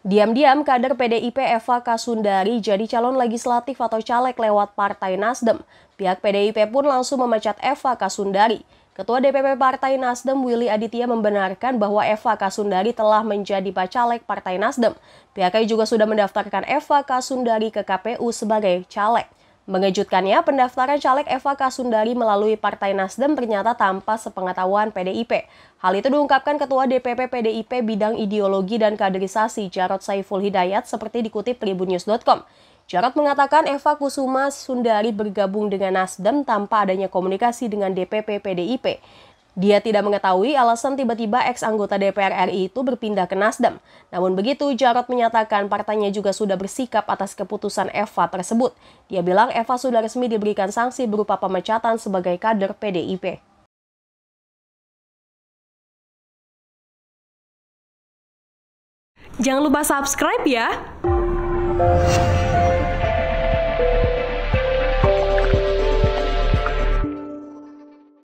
Diam-diam kader PDIP Eva Kasundari jadi calon legislatif atau caleg lewat Partai Nasdem. Pihak PDIP pun langsung memecat Eva Kasundari. Ketua DPP Partai Nasdem Willy Aditya membenarkan bahwa Eva Kasundari telah menjadi caleg Partai Nasdem. Pihaknya juga sudah mendaftarkan Eva Kasundari ke KPU sebagai caleg. Mengejutkannya, pendaftaran caleg Eva Kasundari melalui Partai Nasdem ternyata tanpa sepengetahuan PDIP. Hal itu diungkapkan Ketua DPP PDIP bidang ideologi dan kaderisasi Jarod Saiful Hidayat seperti dikutip tribunnews.com. Jarod mengatakan Eva Kusuma Sundari bergabung dengan Nasdem tanpa adanya komunikasi dengan DPP PDIP. Dia tidak mengetahui alasan tiba-tiba ex anggota DPR RI itu berpindah ke Nasdem. Namun begitu, Jarod menyatakan partainya juga sudah bersikap atas keputusan Eva tersebut. Dia bilang Eva sudah resmi diberikan sanksi berupa pemecatan sebagai kader PDIP. Jangan lupa subscribe ya.